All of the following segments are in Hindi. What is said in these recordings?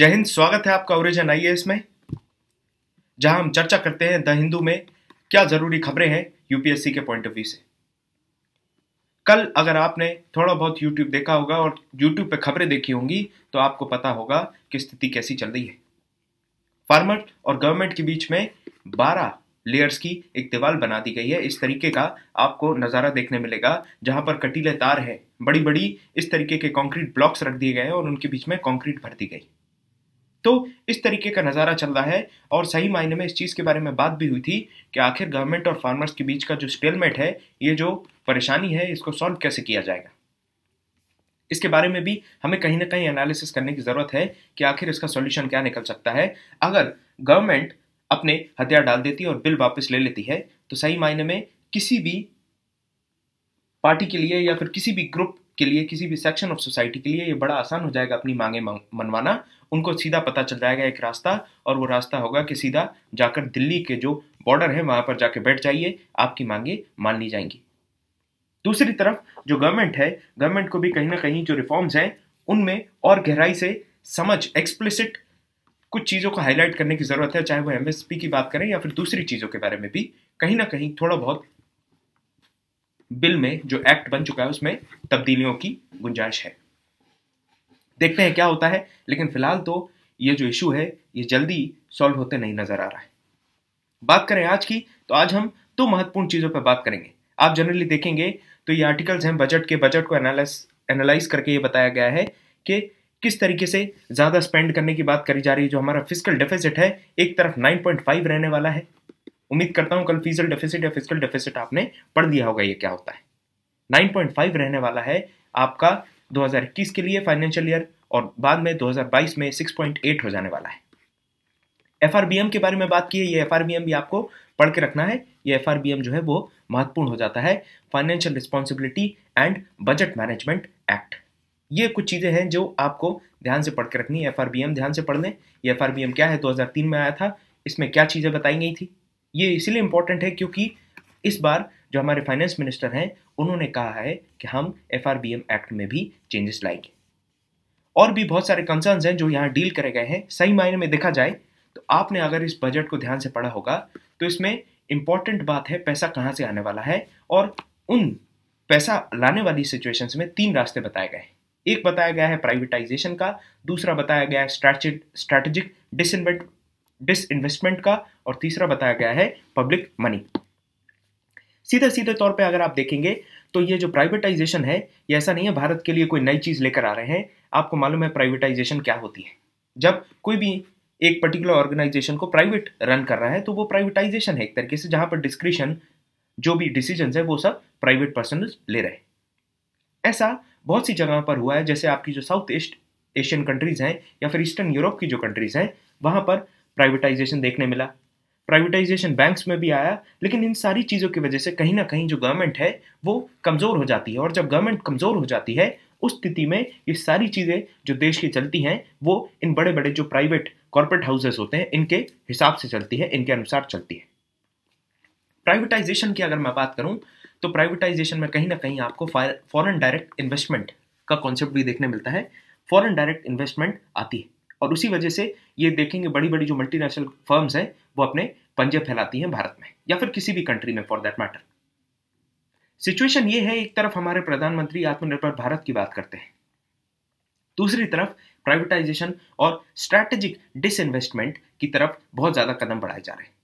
जय हिंद स्वागत है आपका ओरिजन आई में जहां हम चर्चा करते हैं द हिंदू में क्या जरूरी खबरें हैं यूपीएससी के पॉइंट ऑफ व्यू से कल अगर आपने थोड़ा बहुत यूट्यूब देखा होगा और यूट्यूब पे खबरें देखी होंगी तो आपको पता होगा कि स्थिति कैसी चल रही है फार्मर और गवर्नमेंट के बीच में 12 लेयर्स की एक दीवार बना दी गई है इस तरीके का आपको नज़ारा देखने मिलेगा जहां पर कटीले तार हैं बड़ी बड़ी इस तरीके के कंक्रीट ब्लॉक्स रख दिए गए हैं और उनके बीच में कंक्रीट भर दी गई तो इस तरीके का नज़ारा चल रहा है और सही मायने में इस चीज़ के बारे में बात भी हुई थी कि आखिर गवर्नमेंट और फार्मर्स के बीच का जो स्टेलमेट है ये जो परेशानी है इसको सॉल्व कैसे किया जाएगा इसके बारे में भी हमें कहीं ना कहीं एनालिसिस करने की ज़रूरत है कि आखिर इसका सॉल्यूशन क्या निकल सकता है अगर गवर्नमेंट अपने हथियार डाल देती है और बिल वापस ले लेती है तो सही मायने में किसी भी पार्टी के लिए या फिर किसी भी ग्रुप के लिए किसी भी सेक्शन ऑफ सोसाइटी के लिए ये बड़ा आसान हो जाएगा अपनी मांगे मनवाना उनको सीधा पता चल जाएगा एक रास्ता और वो रास्ता होगा कि सीधा जाकर दिल्ली के जो बॉर्डर है वहां पर जाके बैठ जाइए आपकी मांगे मान ली जाएंगी दूसरी तरफ जो गवर्नमेंट है गवर्नमेंट को भी कहीं ना कहीं जो रिफॉर्म्स हैं उनमें और गहराई से समझ एक्सप्लिसिट कुछ चीज़ों को हाईलाइट करने की ज़रूरत है चाहे वो एमएसपी की बात करें या फिर दूसरी चीज़ों के बारे में भी कहीं ना कहीं थोड़ा बहुत बिल में जो एक्ट बन चुका है उसमें तब्दीलियों की गुंजाइश है देखते हैं क्या होता है लेकिन फिलहाल तो ये जो इशू है ये जल्दी सॉल्व होते नहीं नजर आ रहा है बात करें आज की तो आज हम दो तो महत्वपूर्ण चीज़ों पर बात करेंगे आप जनरली देखेंगे तो ये आर्टिकल्स हैं बजट के बजट को एनालाइज करके ये बताया गया है कि किस तरीके से ज़्यादा स्पेंड करने की बात करी जा रही है जो हमारा फिजिकल डेफिसिट है एक तरफ 9.5 रहने वाला है उम्मीद करता हूं कल फिजिकल डेफिसिट या फिजिकल डेफिसिट आपने पढ़ दिया होगा ये क्या होता है 9.5 रहने वाला है आपका 2021 के लिए फाइनेंशियल ईयर और बाद में 2022 में 6.8 हो जाने वाला है एफ के बारे में बात की है ये एफ भी आपको पढ़ के रखना है ये एफ जो है वो महत्वपूर्ण हो जाता है financial responsibility and budget management act ये कुछ चीज़ें हैं जो आपको ध्यान से पढ़ के रखनी है एफ ध्यान से पढ़ लें ये एफ क्या है 2003 में आया था इसमें क्या चीज़ें बताई गई थी ये इसीलिए इंपॉर्टेंट है क्योंकि इस बार जो हमारे फाइनेंस मिनिस्टर हैं उन्होंने कहा है कि हम एफ एक्ट में भी चेंजेस लाएंगे और भी बहुत सारे कंसर्न्स हैं जो यहाँ डील करे गए हैं सही मायने में देखा जाए तो आपने अगर इस बजट को ध्यान से पढ़ा होगा तो इसमें इंपॉर्टेंट बात है पैसा कहाँ से आने वाला है और उन पैसा लाने वाली सिचुएशंस में तीन रास्ते बताए गए हैं एक बताया गया है प्राइवेटाइजेशन का दूसरा बताया गया है स्ट्रैटेजिक डिस डिसइन्वेस्टमेंट का और तीसरा बताया गया है पब्लिक मनी सीधे सीधे तौर पर अगर आप देखेंगे तो ये जो प्राइवेटाइजेशन है ये ऐसा नहीं है भारत के लिए कोई नई चीज़ लेकर आ रहे हैं आपको मालूम है प्राइवेटाइजेशन क्या होती है जब कोई भी एक पर्टिकुलर ऑर्गेनाइजेशन को प्राइवेट रन कर रहा है तो वो प्राइवेटाइजेशन है एक तरीके से जहाँ पर डिस्क्रिशन जो भी डिसीजन है वो सब प्राइवेट पर्सन ले रहे हैं ऐसा बहुत सी जगह पर हुआ है जैसे आपकी जो साउथ ईस्ट एशियन कंट्रीज़ हैं या फिर ईस्टर्न यूरोप की जो कंट्रीज़ हैं वहाँ पर प्राइवेटाइजेशन देखने मिला प्राइवेटाइजेशन बैंक्स में भी आया लेकिन इन सारी चीज़ों की वजह से कहीं ना कहीं जो गवर्नमेंट है वो कमज़ोर हो जाती है और जब गवर्नमेंट कमज़ोर हो जाती है उस स्थिति में ये सारी चीज़ें जो देश की चलती हैं वो इन बड़े बड़े जो प्राइवेट कॉरपोरेट हाउसेस होते हैं इनके हिसाब से चलती है इनके अनुसार चलती है प्राइवेटाइजेशन की अगर मैं बात करूं तो प्राइवेटाइजेशन में कहीं ना कहीं आपको फॉरेन डायरेक्ट इन्वेस्टमेंट का कॉन्सेप्ट भी देखने मिलता है फॉरेन डायरेक्ट इन्वेस्टमेंट आती है और उसी वजह से ये देखेंगे बड़ी बड़ी जो मल्टीनेशनल फर्म्स हैं वो अपने पंजे फैलाती हैं भारत में या फिर किसी भी कंट्री में फॉर दैट मैटर सिचुएशन ये है एक तरफ हमारे प्रधानमंत्री आत्मनिर्भर भारत की बात करते हैं दूसरी तरफ प्राइवेटाइजेशन और स्ट्रैटेजिक डिसइन्वेस्टमेंट की तरफ बहुत ज़्यादा कदम बढ़ाए जा रहे हैं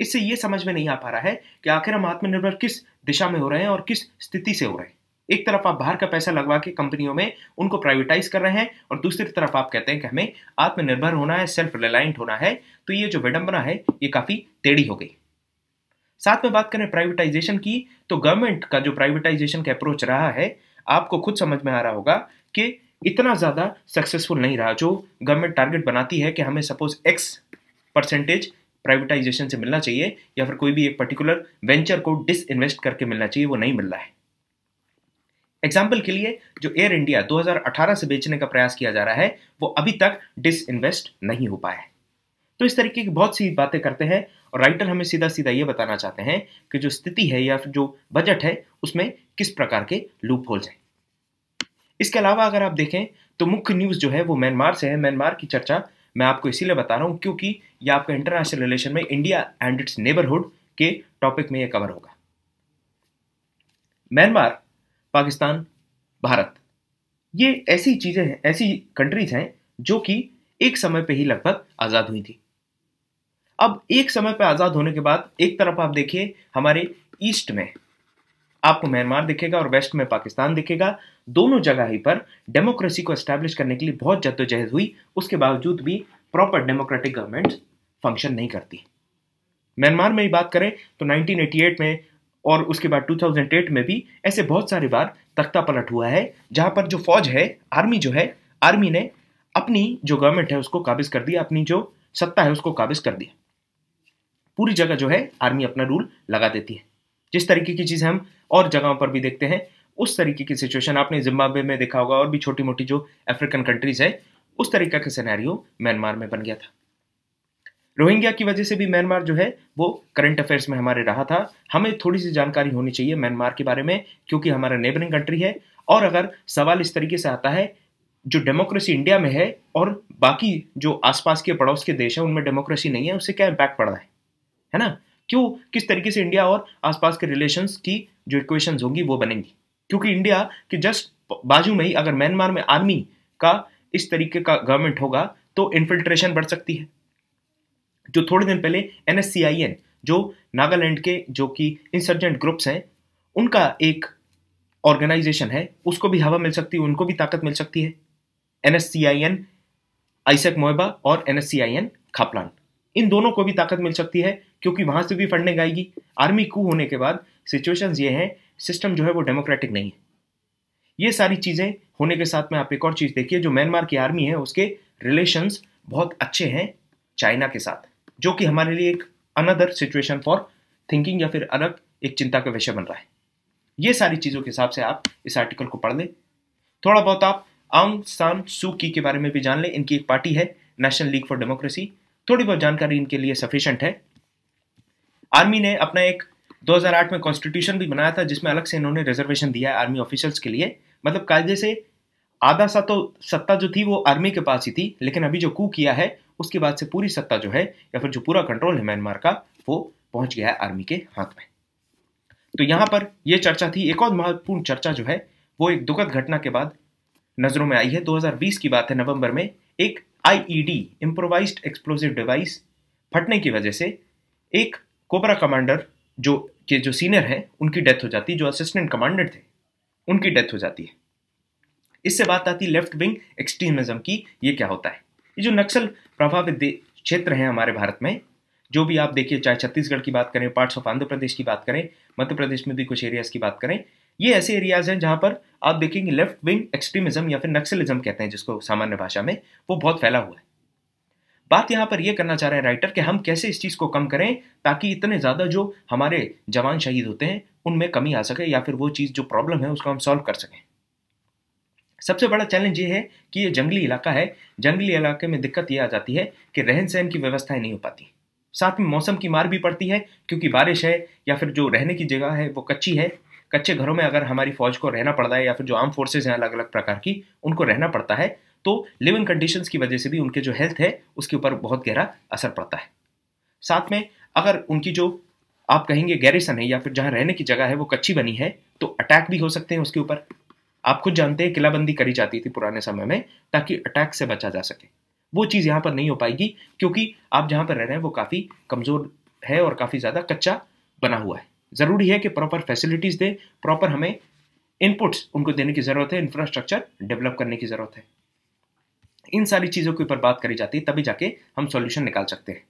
इससे यह समझ में नहीं आ पा रहा है कि आखिर हम आत्मनिर्भर किस दिशा में हो रहे हैं और किस स्थिति से हो रहे हैं एक तरफ आप बाहर का पैसा लगवा के कंपनियों में उनको प्राइवेटाइज कर रहे हैं और दूसरी तरफ आप कहते हैं कि हमें आत्मनिर्भर होना है सेल्फ रिलायंट होना है तो ये जो विडंबना है ये काफ़ी टेढ़ी हो गई साथ में बात करें प्राइवेटाइजेशन की तो गवर्नमेंट का जो प्राइवेटाइजेशन का अप्रोच रहा है आपको खुद समझ में आ रहा होगा कि इतना ज़्यादा सक्सेसफुल नहीं रहा जो गवर्नमेंट टारगेट बनाती है कि हमें सपोज एक्स परसेंटेज प्राइवेटाइजेशन से मिलना चाहिए या फिर कोई भी एक पर्टिकुलर वेंचर को डिस इन्वेस्ट करके मिलना चाहिए वो नहीं मिल रहा है एग्जाम्पल के लिए जो एयर इंडिया 2018 से बेचने का प्रयास किया जा रहा है वो अभी तक डिस इन्वेस्ट नहीं हो पाया है तो इस तरीके की बहुत सी बातें करते हैं और राइटर हमें सीधा सीधा ये बताना चाहते हैं कि जो स्थिति है या जो बजट है उसमें किस प्रकार के लूप होल्स हैं इसके अलावा अगर आप देखें तो मुख्य न्यूज़ जो है वो म्यांमार से है म्यांमार की चर्चा मैं आपको इसीलिए बता रहा हूँ क्योंकि यह आपका इंटरनेशनल रिलेशन में इंडिया एंड इट्स नेबरहुड के टॉपिक में यह कवर होगा म्यांमार पाकिस्तान भारत ये ऐसी चीज़ें हैं ऐसी कंट्रीज हैं जो कि एक समय पे ही लगभग आज़ाद हुई थी अब एक समय पे आज़ाद होने के बाद एक तरफ आप देखिए हमारे ईस्ट में आपको म्यांमार दिखेगा और वेस्ट में पाकिस्तान दिखेगा दोनों जगह ही पर डेमोक्रेसी को एस्टैब्लिश करने के लिए बहुत जद्दोजहद हुई उसके बावजूद भी प्रॉपर डेमोक्रेटिक गवर्नमेंट फंक्शन नहीं करती म्यांमार में ही बात करें तो 1988 में और उसके बाद 2008 में भी ऐसे बहुत सारे बार तख्ता पलट हुआ है जहां पर जो फौज है आर्मी जो है आर्मी ने अपनी जो गवर्नमेंट है उसको काबिज कर दिया अपनी जो सत्ता है उसको काबिज कर दिया पूरी जगह जो है आर्मी अपना रूल लगा देती है जिस तरीके की चीज़ हम और जगहों पर भी देखते हैं उस तरीके की सिचुएशन आपने जिम्बाब्वे में देखा होगा और भी छोटी मोटी जो अफ्रीकन कंट्रीज है उस तरीके का सिनेरियो म्यांमार में बन गया था रोहिंग्या की वजह से भी म्यांमार जो है वो करंट अफेयर्स में हमारे रहा था हमें थोड़ी सी जानकारी होनी चाहिए म्यांमार के बारे में क्योंकि हमारा नेबरिंग कंट्री है और अगर सवाल इस तरीके से आता है जो डेमोक्रेसी इंडिया में है और बाकी जो आसपास के पड़ोस के देश हैं उनमें डेमोक्रेसी नहीं है उससे क्या इम्पैक्ट पड़ रहा है है ना क्यों किस तरीके से इंडिया और आसपास के रिलेशंस की जो इक्वेशन होंगी वो बनेंगी क्योंकि इंडिया के जस्ट बाजू में ही अगर म्यांमार में आर्मी का इस तरीके का गवर्नमेंट होगा तो इन्फिल्ट्रेशन बढ़ सकती है जो थोड़े दिन पहले एन जो नागालैंड के जो कि इंसर्जेंट ग्रुप्स हैं उनका एक ऑर्गेनाइजेशन है उसको भी हवा मिल सकती है उनको भी ताकत मिल सकती है N S C I N Isak Muivah और N S C I N Khaplang इन दोनों को भी ताकत मिल सकती है क्योंकि वहां से भी फंडिंग आएगी आर्मी कू होने के बाद सिचुएशंस ये हैं सिस्टम जो है वो डेमोक्रेटिक नहीं है ये सारी चीज़ें होने के साथ में आप एक और चीज़ देखिए जो म्यांमार की आर्मी है उसके रिलेशंस बहुत अच्छे हैं चाइना के साथ जो कि हमारे लिए एक अनदर सिचुएशन फॉर थिंकिंग या फिर अलग एक चिंता का विषय बन रहा है ये सारी चीज़ों के हिसाब से आप इस आर्टिकल को पढ़ लें थोड़ा बहुत आप आंग सान सू की के बारे में भी जान लें इनकी एक पार्टी है नेशनल लीग फॉर डेमोक्रेसी थोड़ी बहुत जानकारी इनके लिए सफिशेंट है आर्मी ने अपना एक 2008 में कॉन्स्टिट्यूशन भी बनाया था जिसमें अलग से इन्होंने रिजर्वेशन दिया है आर्मी ऑफिसर्स के लिए मतलब कायदे से आधा सा तो सत्ता जो थी वो आर्मी के पास ही थी लेकिन अभी जो कू किया है उसके बाद से पूरी सत्ता जो है या फिर जो पूरा कंट्रोल है म्यांमार का वो पहुंच गया है आर्मी के हाथ में तो यहां पर यह चर्चा थी एक और महत्वपूर्ण चर्चा जो है वो एक दुखद घटना के बाद नजरों में आई है 2020 की बात है नवंबर में एक आईईडी इंप्रोवाइज एक्सप्लोजिव डिवाइस फटने की वजह से एक कोबरा कमांडर जो के जो सीनियर हैं उनकी डेथ हो जाती जो असिस्टेंट कमांडर थे उनकी डेथ हो जाती है इससे बात आती लेफ्ट विंग एक्सट्रीमिज्म की ये क्या होता है ये जो नक्सल प्रभावित क्षेत्र हैं हमारे भारत में जो भी आप देखिए चाहे छत्तीसगढ़ की बात करें पार्ट्स ऑफ आंध्र प्रदेश की बात करें मध्य प्रदेश में भी कुछ एरियाज की बात करें ये ऐसे एरियाज हैं जहाँ पर आप देखेंगे लेफ्ट विंग एक्सट्रीमिज्म या फिर नक्सलिज्म कहते हैं जिसको सामान्य भाषा में वो बहुत फैला हुआ है बात यहाँ पर यह करना चाह रहे हैं राइटर कि हम कैसे इस चीज़ को कम करें ताकि इतने ज़्यादा जो हमारे जवान शहीद होते हैं उनमें कमी आ सके या फिर वो चीज़ जो प्रॉब्लम है उसको हम सॉल्व कर सकें सबसे बड़ा चैलेंज ये है कि ये जंगली इलाका है जंगली इलाके में दिक्कत ये आ जाती है कि रहन सहन की व्यवस्थाएं नहीं हो पाती साथ में मौसम की मार भी पड़ती है क्योंकि बारिश है या फिर जो रहने की जगह है वो कच्ची है कच्चे घरों में अगर हमारी फौज को रहना पड़ता है या फिर जो आर्म फोर्सेज हैं अलग अलग प्रकार की उनको रहना पड़ता है तो लिविंग कंडीशंस की वजह से भी उनके जो हेल्थ है उसके ऊपर बहुत गहरा असर पड़ता है साथ में अगर उनकी जो आप कहेंगे गैरिसन है या फिर जहाँ रहने की जगह है वो कच्ची बनी है तो अटैक भी हो सकते हैं उसके ऊपर आप खुद जानते हैं किलाबंदी करी जाती थी पुराने समय में ताकि अटैक से बचा जा सके वो चीज़ यहाँ पर नहीं हो पाएगी क्योंकि आप जहाँ पर रह रहे हैं वो काफ़ी कमज़ोर है और काफ़ी ज़्यादा कच्चा बना हुआ है ज़रूरी है कि प्रॉपर फैसिलिटीज़ दे प्रॉपर हमें इनपुट्स उनको देने की ज़रूरत है इंफ्रास्ट्रक्चर डेवलप करने की ज़रूरत है इन सारी चीज़ों के ऊपर बात करी जाती है तभी जाके हम सॉल्यूशन निकाल सकते हैं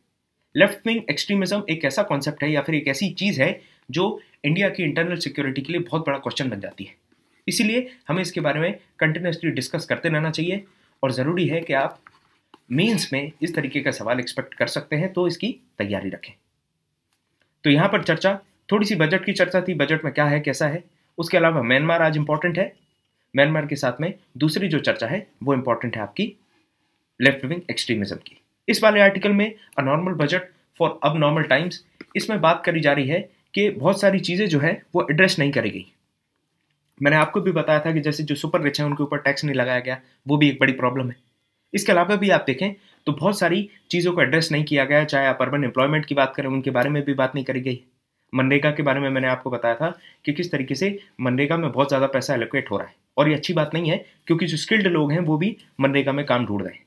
लेफ्ट विंग एक्सट्रीमिज्म एक ऐसा कॉन्सेप्ट है या फिर एक ऐसी चीज़ है जो इंडिया की इंटरनल सिक्योरिटी के लिए बहुत बड़ा क्वेश्चन बन जाती है इसीलिए हमें इसके बारे में कंटिन्यूसली डिस्कस करते रहना चाहिए और ज़रूरी है कि आप मेंस में इस तरीके का सवाल एक्सपेक्ट कर सकते हैं तो इसकी तैयारी रखें तो यहाँ पर चर्चा थोड़ी सी बजट की चर्चा थी बजट में क्या है कैसा है उसके अलावा म्यांमार आज इम्पॉर्टेंट है म्यांमार के साथ में दूसरी जो चर्चा है वो इम्पॉर्टेंट है आपकी लेफ्ट विंग एक्सट्रीमिज्म की इस वाले आर्टिकल में a normal budget for abnormal times इसमें बात करी जा रही है कि बहुत सारी चीज़ें जो है वो एड्रेस नहीं करी गई मैंने आपको भी बताया था कि जैसे जो सुपर रिच है उनके ऊपर टैक्स नहीं लगाया गया वो भी एक बड़ी प्रॉब्लम है इसके अलावा भी आप देखें तो बहुत सारी चीज़ों को एड्रेस नहीं किया गया चाहे आप अर्बन एम्प्लॉयमेंट की बात करें उनके बारे में भी बात नहीं करी गई मनरेगा के बारे में मैंने आपको बताया था कि किस तरीके से मनरेगा में बहुत ज़्यादा पैसा एलोकेट हो रहा है और ये अच्छी बात नहीं है क्योंकि जो स्किल्ड लोग हैं वो भी मनरेगा में काम ढूंढ रहे हैं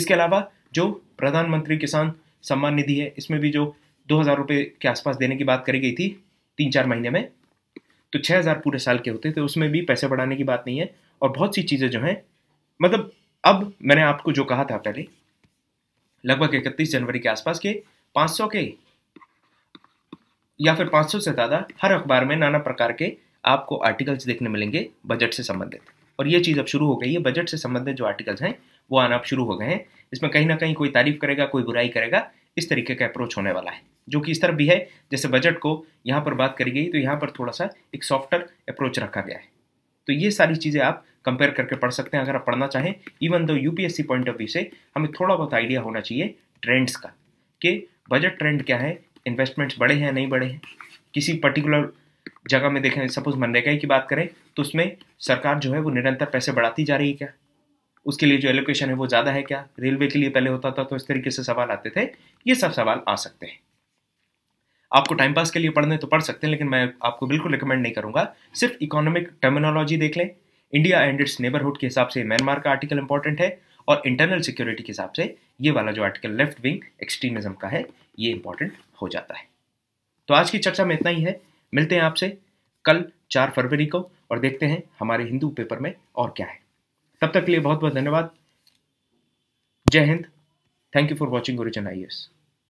इसके अलावा जो प्रधानमंत्री किसान सम्मान निधि है इसमें भी जो दो हज़ार रुपये के आसपास देने की बात करी गई थी तीन चार महीने में तो छः हज़ार पूरे साल के होते थे उसमें भी पैसे बढ़ाने की बात नहीं है और बहुत सी चीज़ें जो हैं मतलब अब मैंने आपको जो कहा था पहले लगभग इकतीस जनवरी के आसपास के 500 के या फिर 500 से ज़्यादा हर अखबार में नाना प्रकार के आपको आर्टिकल्स देखने मिलेंगे बजट से संबंधित और ये चीज़ अब शुरू हो गई है बजट से संबंधित जो आर्टिकल्स हैं वो आना अब शुरू हो गए हैं इसमें कहीं ना कहीं कोई तारीफ करेगा कोई बुराई करेगा इस तरीके का अप्रोच होने वाला है जो कि इस तरफ भी है जैसे बजट को यहाँ पर बात करी गई तो यहाँ पर थोड़ा सा एक सॉफ्टर अप्रोच रखा गया है तो ये सारी चीज़ें आप कंपेयर करके पढ़ सकते हैं अगर आप पढ़ना चाहें even though UPSC point of view से हमें थोड़ा बहुत आइडिया होना चाहिए ट्रेंड्स का कि बजट ट्रेंड क्या है इन्वेस्टमेंट्स बड़े हैं नहीं बड़े हैं किसी पर्टिकुलर जगह में देखें सपोज मनरेगा की बात करें तो उसमें सरकार जो है वो निरंतर पैसे बढ़ाती जा रही है क्या उसके लिए जो एलोकेशन है वो ज़्यादा है क्या रेलवे के लिए पहले होता था तो इस तरीके से सवाल आते थे ये सब सवाल आ सकते हैं आपको टाइम पास के लिए पढ़ने तो पढ़ सकते हैं लेकिन मैं आपको बिल्कुल रिकमेंड नहीं करूँगा सिर्फ इकोनॉमिक टर्मिनोलॉजी देख लें इंडिया एंड इट्स नेबरहुड के हिसाब से म्यांमार का आर्टिकल इंपॉर्टेंट है और इंटरनल सिक्योरिटी के हिसाब से ये वाला जो आर्टिकल लेफ्ट विंग एक्सट्रीमिज्म का है ये इंपॉर्टेंट हो जाता है तो आज की चर्चा में इतना ही है मिलते हैं आपसे कल चार फरवरी को और देखते हैं हमारे हिंदू पेपर में और क्या है तब तक के लिए बहुत बहुत धन्यवाद जय हिंद thank you for watching origin I